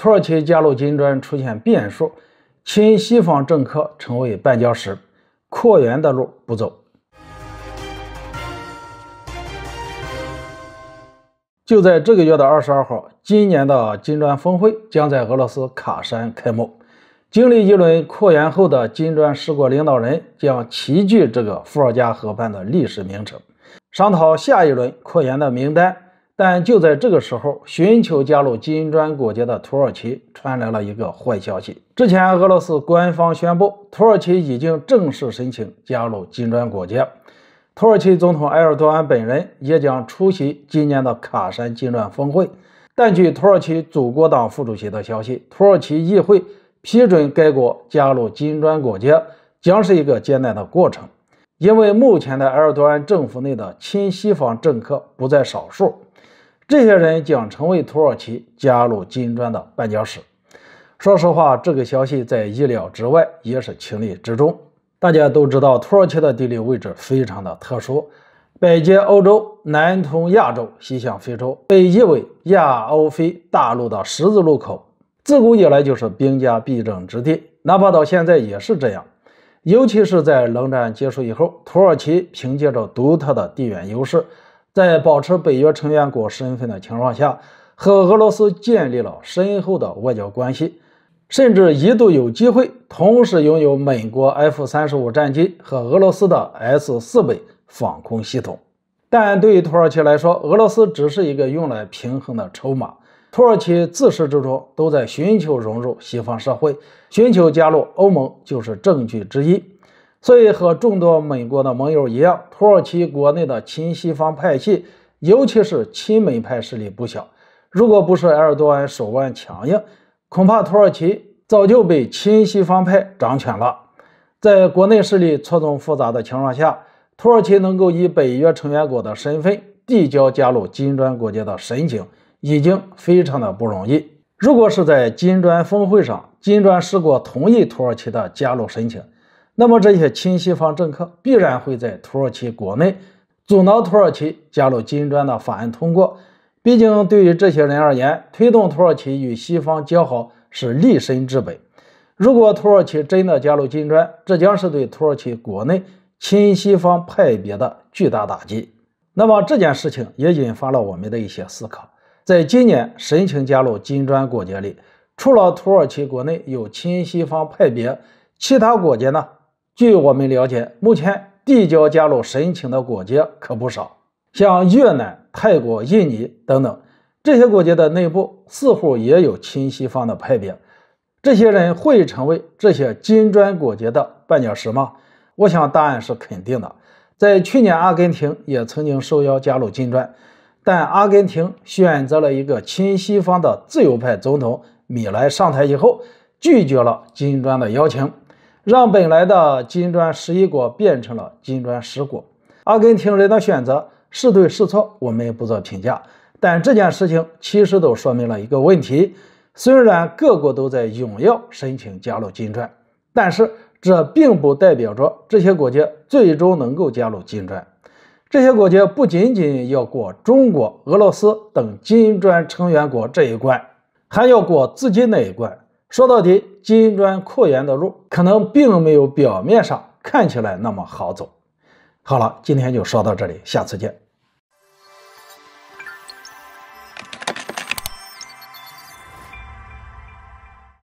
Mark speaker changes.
Speaker 1: 土耳其加入金砖出现变数，亲西方政客成为绊脚石，扩员的路不走。就在这个月的二十二号，今年的金砖峰会将在俄罗斯喀山开幕。经历一轮扩员后的金砖十国领导人将齐聚这个伏尔加河畔的历史名城，商讨下一轮扩员的名单。但就在这个时候，寻求加入金砖国家的土耳其传来了一个坏消息。之前，俄罗斯官方宣布，土耳其已经正式申请加入金砖国家，土耳其总统埃尔多安本人也将出席今年的卡山金砖峰会。但据土耳其祖国党副主席的消息，土耳其议会批准该国加入金砖国家将是一个艰难的过程，因为目前的埃尔多安政府内的亲西方政客不在少数。这些人将成为土耳其加入金砖的绊脚石。说实话，这个消息在意料之外，也是情理之中。大家都知道，土耳其的地理位置非常的特殊，北接欧洲，南通亚洲，西向非洲，被誉为亚欧非大陆的十字路口。自古以来就是兵家必争之地，哪怕到现在也是这样。尤其是在冷战结束以后，土耳其凭借着独特的地缘优势。在保持北约成员国身份的情况下，和俄罗斯建立了深厚的外交关系，甚至一度有机会同时拥有美国 F-35 战机和俄罗斯的 S-400 防空系统。但对于土耳其来说，俄罗斯只是一个用来平衡的筹码。土耳其自始至终都在寻求融入西方社会，寻求加入欧盟就是证据之一。所以，和众多美国的盟友一样，土耳其国内的亲西方派系，尤其是亲美派势力不小。如果不是埃尔多安手腕强硬，恐怕土耳其早就被亲西方派掌权了。在国内势力错综复杂的情况下，土耳其能够以北约成员国的身份递交加入金砖国家的申请，已经非常的不容易。如果是在金砖峰会上，金砖十国同意土耳其的加入申请。那么这些亲西方政客必然会在土耳其国内阻挠土耳其加入金砖的法案通过。毕竟对于这些人而言，推动土耳其与西方交好是立身之本。如果土耳其真的加入金砖，这将是对土耳其国内亲西方派别的巨大打击。那么这件事情也引发了我们的一些思考。在今年申请加入金砖国家里，除了土耳其国内有亲西方派别，其他国家呢？据我们了解，目前递交加入申请的国家可不少，像越南、泰国、印尼等等。这些国家的内部似乎也有亲西方的派别，这些人会成为这些金砖国家的绊脚石吗？我想答案是肯定的。在去年，阿根廷也曾经受邀加入金砖，但阿根廷选择了一个亲西方的自由派总统米莱上台以后，拒绝了金砖的邀请。让本来的金砖十一国变成了金砖十国，阿根廷人的选择是对是错，我们也不做评价。但这件事情其实都说明了一个问题：虽然各国都在踊跃申请加入金砖，但是这并不代表着这些国家最终能够加入金砖。这些国家不仅仅要过中国、俄罗斯等金砖成员国这一关，还要过自己那一关。说到底，金砖扩员的路可能并没有表面上看起来那么好走。好了，今天就说到这里，下次见。